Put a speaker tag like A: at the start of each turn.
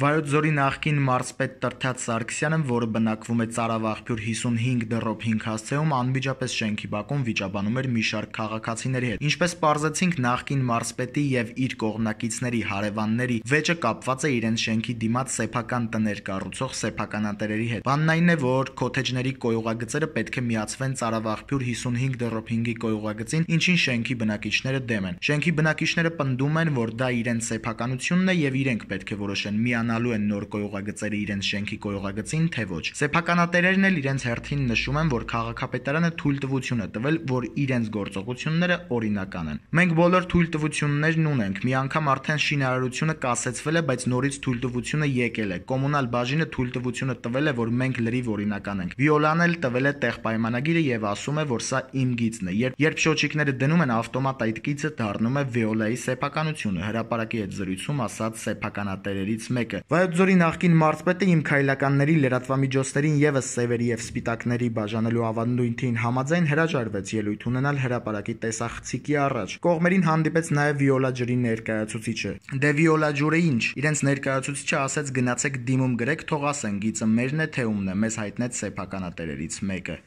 A: Վայոցձորի նախկին մարզպետ Տրթած Սարգսյանը, որը բնակվում է Ծարավաղբյուր 55 դրոպ 5 հասցեում, անմիջապես շենքի բակում վիճաբանում էր մի շարք քաղաքացիների հետ։ Ինչպես պարզեցինք, նախկին մարզպետի եւ իր կողմնակիցների հարևանների վեճը կապված է իրեն շենքի դիմաց սեփական տներ կառուցող սեփականատերերի հետ։ Բանն այն է, որ քոթեջների կոյուղագծերը պետք է միացվեն Ծարավաղբյուր 55 դրոպ 5-ի կոյուղագծին, ինչին շենքի բնակիչները դեմ են։ Շենքի բնակիչները պնդում են, որ դա իրենց սեփականությունն է եւ իրենք պետք է որոշեն մի միանալու են նոր կոյողագծերը իրենց շենքի կոյողագծին, թե ոչ։ Սեփականատերերն էլ իրենց հերթին նշում են, որ քաղաքապետարանը թույլտվություն է տվել, որ իրենց գործողությունները օրինական են։ Մենք բոլոր թույլտվություններն ունենք։ Մի անգամ արդեն շինարարությունը կասեցվել է, բայց նորից թույլտվությունը եկել է։ Կոմունալ բաժինը թույլտվությունը տվել է, որ մենք լրիվ օրինական ենք։ Վիոլան էլ տվել է տեղ պայմանագիրը եւ ասում է, որ սա իմ գիծն է։ Երբ երբ շոչիկները դնում են ավտոմատ այդ գիծը դառնում է Վիոլայի սեփականությունը։ Հրապարակի այդ զրույցում ասած սեփականատերերից մեկ մեկը։ Վայոցձորի նախկին մարզպետը իմ քայլականների լրատվամիջոցներին եւս սևերի եւ սպիտակների բաժանելու ավանդույթին թին համաձայն հրաժարվեց ելույթ ունենալ հրապարակի տեսախցիկի առաջ։ Կողմերին հանդիպեց նաեւ Վիոլա ջրի ներկայացուցիչը։ Դե Վիոլա ջուրը ինչ։ Իրենց ներկայացուցիչը ասաց գնացեք դիմում գրեք թող ասեն գիծը մերն է թե ումն է։ Մեզ հայտնեց սեփականատերերից մեկը։